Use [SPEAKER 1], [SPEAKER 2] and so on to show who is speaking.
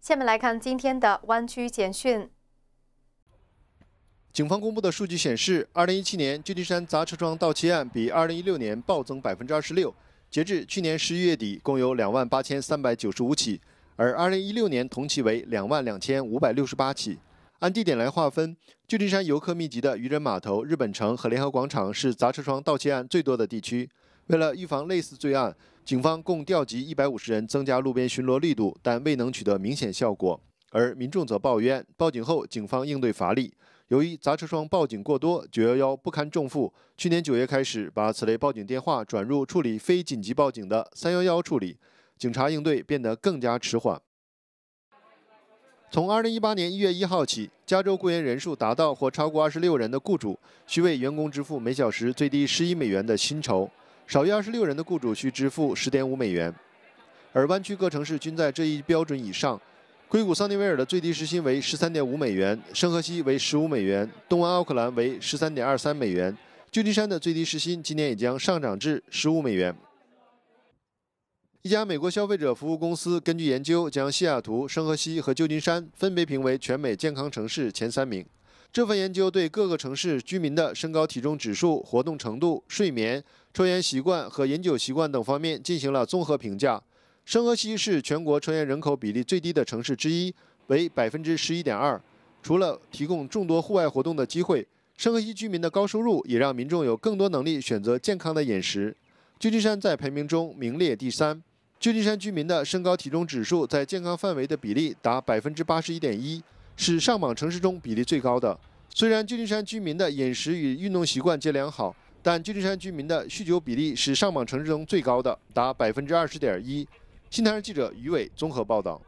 [SPEAKER 1] 下面来看今天的湾区简讯。警方公布的数据显示，二零一七年旧金山砸车窗盗窃案比二零一六年暴增百分之二十六。截至去年十一月底，共有两万八千三百九十五起，而二零一六年同期为两万两千五百六十八起。按地点来划分，旧金山游客密集的渔人码头、日本城和联合广场是砸车窗盗窃案最多的地区。为了预防类似罪案，警方共调集一百五十人，增加路边巡逻力度，但未能取得明显效果。而民众则抱怨，报警后警方应对乏力。由于砸车窗报警过多，九幺幺不堪重负。去年九月开始，把此类报警电话转入处理非紧急报警的三幺幺处理，警察应对变得更加迟缓。从二零一八年一月一号起，加州雇员人数达到或超过二十六人的雇主，需为员工支付每小时最低十一美元的薪酬。少于二十六人的雇主需支付十点五美元，而湾区各城市均在这一标准以上。硅谷桑尼维尔的最低时薪为十三点五美元，圣何西为十五美元，东湾奥克兰为十三点二三美元。旧金山的最低时薪今年也将上涨至十五美元。一家美国消费者服务公司根据研究，将西雅图、圣何西和旧金山分别评为全美健康城市前三名。这份研究对各个城市居民的身高、体重指数、活动程度、睡眠。抽烟习惯和饮酒习惯等方面进行了综合评价。生和西是全国抽烟人口比例最低的城市之一，为百分之十一点二。除了提供众多户外活动的机会，生何西居民的高收入也让民众有更多能力选择健康的饮食。旧金山在排名中名列第三，旧金山居民的身高体重指数在健康范围的比例达百分之八十一点一，是上榜城市中比例最高的。虽然旧金山居民的饮食与运动习惯皆良好。但旧金山居民的酗酒比例是上榜城市中最高的，达百分之二十点一。新泰记者于伟综合报道。